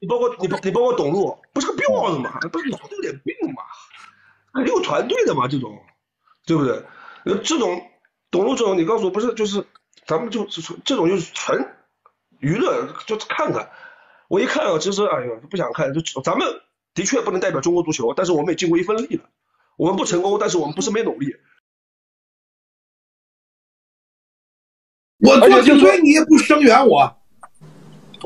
你包括你你包括董路，不是个彪子吗？不是脑子有点病吗？没有团队的嘛，这种，对不对？呃，这种董路这种，你告诉我不是就是，咱们就这种就是纯娱乐，就看看。我一看啊，其实哎呦，不想看。就咱们的确不能代表中国足球，但是我们也尽过一份力了。我们不成功，但是我们不是没努力。我做几岁你也不声援我。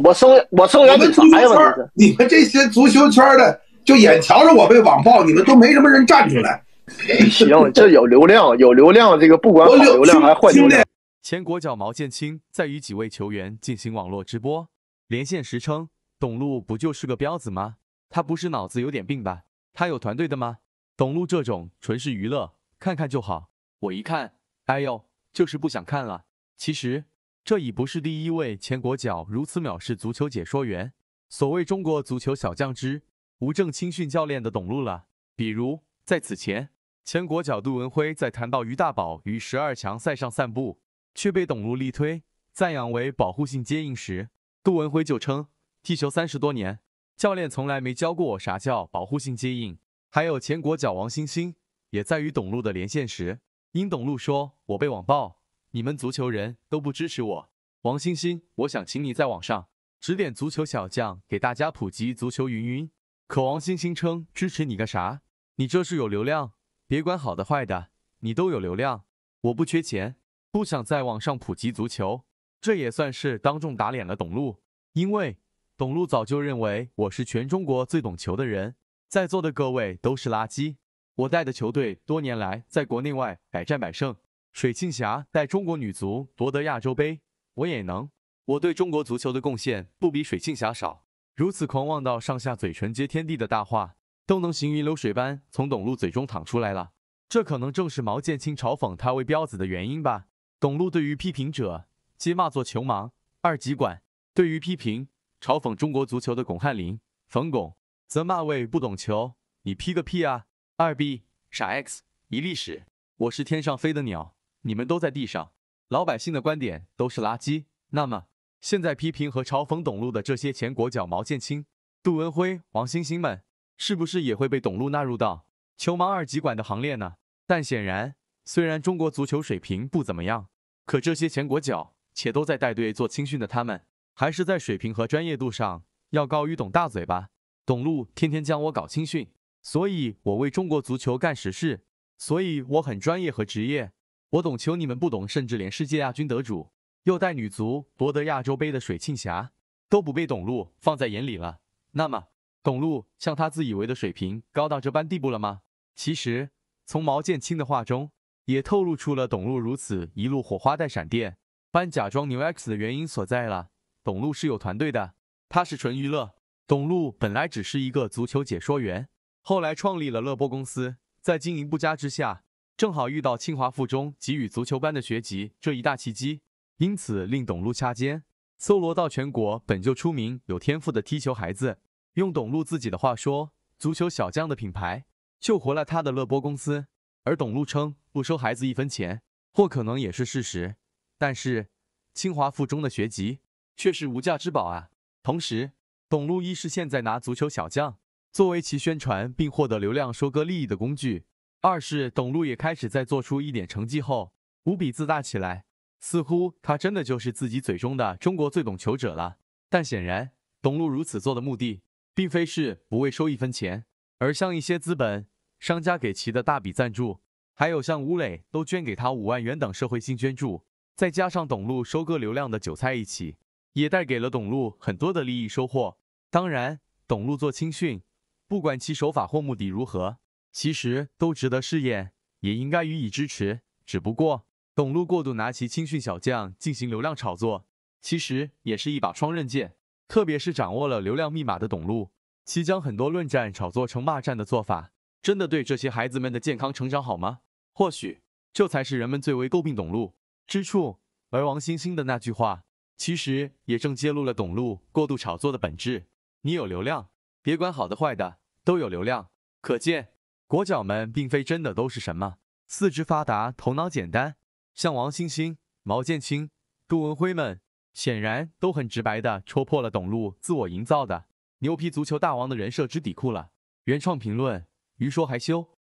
我送我送啥们足球圈，你们这些足球圈的就眼瞧着我被网暴，你们都没什么人站出来。行，这有流量，有流量，这个不管好流量还是坏流量。前国脚毛剑青在与几位球员进行网络直播连线时称：“董路不就是个彪子吗？他不是脑子有点病吧？他有团队的吗？董路这种纯是娱乐，看看就好。我一看，哎呦，就是不想看了。其实。”这已不是第一位前国脚如此藐视足球解说员，所谓中国足球小将之无证青训教练的董路了。比如在此前，前国脚杜文辉在谈到于大宝于十二强赛上散步却被董路力推，赞扬为保护性接应时，杜文辉就称踢球三十多年，教练从来没教过我啥叫保护性接应。还有前国脚王星星也在与董路的连线时，因董路说我被网暴。你们足球人都不支持我，王星星，我想请你在网上指点足球小将，给大家普及足球。云云，可王星星称支持你个啥？你这是有流量，别管好的坏的，你都有流量。我不缺钱，不想在网上普及足球，这也算是当众打脸了董路。因为董路早就认为我是全中国最懂球的人，在座的各位都是垃圾。我带的球队多年来在国内外百战百胜。水庆霞带中国女足夺得亚洲杯，我也能。我对中国足球的贡献不比水庆霞少。如此狂妄到上下嘴唇接天地的大话，都能行云流水般从董路嘴中淌出来了。这可能正是毛剑卿嘲讽他为彪子的原因吧。董路对于批评者皆骂作球盲、二极管；对于批评、嘲讽中国足球的巩汉林、冯巩，则骂为不懂球，你批个屁啊！二逼、傻 X、一历史。我是天上飞的鸟。你们都在地上，老百姓的观点都是垃圾。那么，现在批评和嘲讽董路的这些前国脚毛剑卿、杜文辉、王星星们，是不是也会被董路纳入到球盲二极管的行列呢？但显然，虽然中国足球水平不怎么样，可这些前国脚且都在带队做青训的他们，还是在水平和专业度上要高于董大嘴巴。董路天天将我搞青训，所以我为中国足球干实事，所以我很专业和职业。我懂，球，你们不懂，甚至连世界亚军得主、又带女足夺得亚洲杯的水庆霞都不被董路放在眼里了。那么，董路像他自以为的水平高到这般地步了吗？其实，从毛剑卿的话中也透露出了董路如此一路火花带闪电般假装牛 x 的原因所在了。董路是有团队的，他是纯娱乐。董路本来只是一个足球解说员，后来创立了乐播公司，在经营不佳之下。正好遇到清华附中给予足球班的学籍这一大契机，因此令董路掐尖，搜罗到全国本就出名有天赋的踢球孩子。用董路自己的话说，足球小将的品牌救活了他的乐播公司。而董路称不收孩子一分钱，或可能也是事实。但是清华附中的学籍却是无价之宝啊！同时，董路亦是现在拿足球小将作为其宣传并获得流量收割利益的工具。二是董路也开始在做出一点成绩后无比自大起来，似乎他真的就是自己嘴中的中国最懂球者了。但显然，董路如此做的目的并非是不为收一分钱，而像一些资本商家给其的大笔赞助，还有像吴磊都捐给他五万元等社会性捐助，再加上董路收割流量的韭菜一起，也带给了董路很多的利益收获。当然，董路做青训，不管其手法或目的如何。其实都值得试验，也应该予以支持。只不过，董路过度拿起青训小将进行流量炒作，其实也是一把双刃剑。特别是掌握了流量密码的董路，其将很多论战炒作成骂战的做法，真的对这些孩子们的健康成长好吗？或许，这才是人们最为诟病董路之处。而王星星的那句话，其实也正揭露了董路过度炒作的本质：你有流量，别管好的坏的，都有流量。可见。国脚们并非真的都是什么四肢发达、头脑简单，像王星星、毛剑卿、杜文辉们，显然都很直白地戳破了董路自我营造的“牛皮足球大王”的人设之底裤了。原创评论，鱼说还羞。